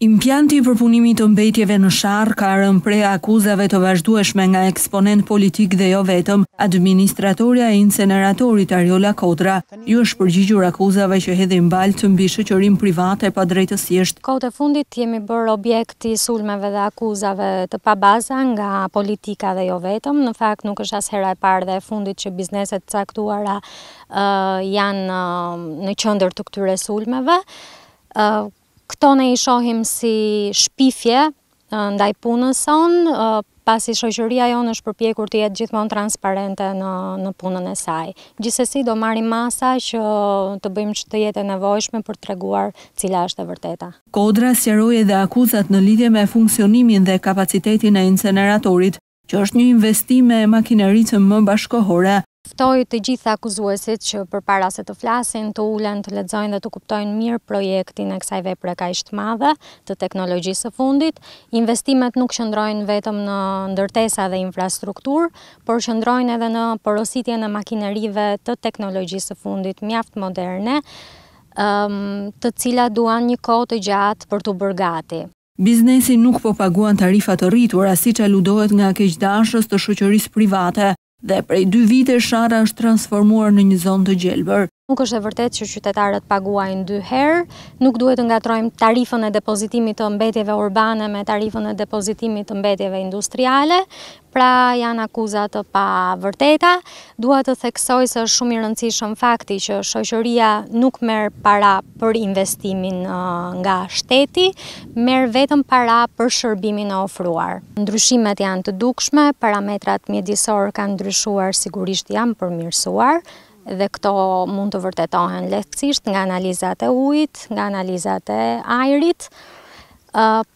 Impianti i përpunimit të mbetjeve në Sharr ka rënë prej akuzave të vazhdueshme nga eksponent politik dhe jo vetëm administratorja e inceneratorit Ariola Kodra, ju është përgjigjur akuzave që hedhin të mbi shoqërinë private padrejtësisht. Kohët e fundit jemi bërë objekt i sulmeve dhe akuzave të pabaza nga politika dhe jo vetëm, në fakt nuk është as hera e parë dhe e fundit që bizneset e caktuara janë në qendër të këtyre sulmeve këto ne i shohim si shpifje ndaj punës son, pasi shoqëria jonë është përpjekur të jetë gjithmonë transparente në, në punën e saj. Gjithsesi do marrim masa që të bëjmë që të jetë e nevojshme për të reguar cila është e vërteta. Kodra sjeroj edhe akuzat në lidhje me funksionimin dhe kapacitetin e inceneratorit, që është një investime e makinerit më bashkohore, Ftojë të gjithë akuzuesit që për para se të flasin, të ulen, të ledzojnë dhe të kuptojnë mirë projektin e kësaj vepre ka ishtë madhe të teknologjisë fundit. Investimet nuk shëndrojnë vetëm në ndërtesa dhe infrastruktur, por shëndrojnë edhe në porositje në makinerive të teknologjisë fundit mjaft moderne, të cila duan një kohë të gjatë për të bërgati. Biznesi nuk po paguan tarifat të rritur, asi që ludohet nga keqdashës të shëqëris private, dhe prej dy vite Shara është transformuar në një zonë të gjelbër nuk është e vërtet që qytetarët paguajnë dy herë, nuk duhet të ngatrojmë tarifën e depozitimit të mbetjeve urbane me tarifën e depozitimit të mbetjeve industriale, pra janë akuzat të pa vërteta, duhet të theksoj se shumë i rëndësishëm fakti që shoqëria nuk merë para për investimin nga shteti, merë vetëm para për shërbimin ofruar. Ndryshimet janë të dukshme, parametrat mjedisor kanë ndryshuar sigurisht janë përmirësuar, dhe këto mund të vërtetohen lehtësisht nga analizat e ujit, nga analizat e ajrit.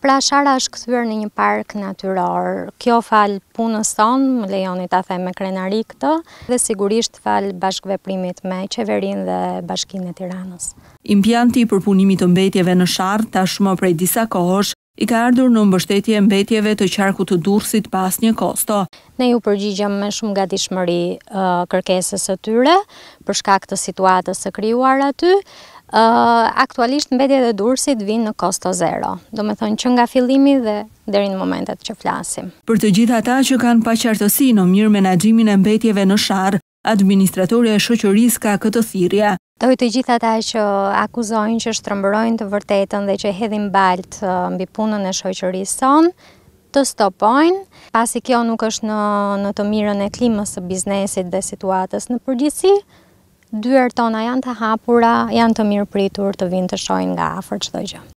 Pra shara është këthyrë në një park natyror. Kjo falë punës tonë, më lejoni ta the me krenari këtë, dhe sigurisht falë bashkëve primit me qeverin dhe bashkin e tiranës. Impianti i përpunimit të mbetjeve në sharë tashmë prej disa kohësh i ka ardhur në mbështetje mbetjeve të qarku të dursit pas një kosto. Ne ju përgjigjëm me shumë nga dishmëri kërkesës të tyre, përshka këtë situatës të kryuar aty, aktualisht dhe dursit vinë në kosto zero, do me thonë që nga fillimi dhe deri në momentet që flasim. Për të gjitha ta që kanë pa qartësi në mirë menajimin e mbetjeve në sharë, administratore e shoqërisë ka këtë thirrje. Dojë të gjitha që akuzojnë që shtrëmbërojnë të vërtetën dhe që hedhin baltë uh, mbi punën e shoqërisë son të stopojnë, pasi kjo nuk është në në të mirën e klimës së biznesit dhe situatës në përgjithësi. Dyert tona janë të hapura, janë të mirë pritur të vinë të shohin nga afër çdo gjë.